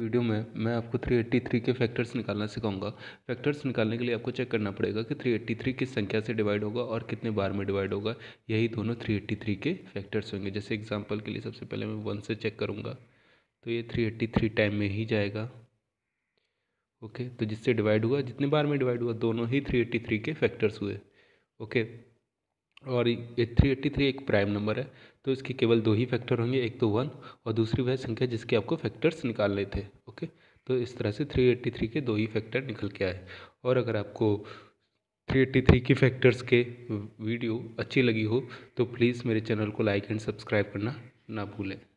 video में मैं आपको 383 के फैक्टर्स निकालना सिखाऊंगा फैक्टर्स निकालने के लिए आपको चेक करना पड़ेगा कि 383 किस संख्या से डिवाइड होगा और कितने बार में डिवाइड होगा यही दोनों 383 के फैक्टर्स होंगे जैसे एग्जांपल के लिए सबसे पहले मैं वन से चेक करूँगा तो ये 383 टाइम में ही जाएगा ओके तो जिससे डिवाइड हुआ जितने बार में डिवाइड हुआ दोनों ही थ्री के फैक्टर्स हुए ओके और ये थ्री एक प्राइम नंबर है तो इसके केवल दो ही फैक्टर होंगे एक तो वन और दूसरी वह संख्या जिसके आपको फैक्टर्स निकालने थे ओके तो इस तरह से 383 के दो ही फैक्टर निकल के आए और अगर आपको 383 के फैक्टर्स के वीडियो अच्छी लगी हो तो प्लीज़ मेरे चैनल को लाइक एंड सब्सक्राइब करना ना भूलें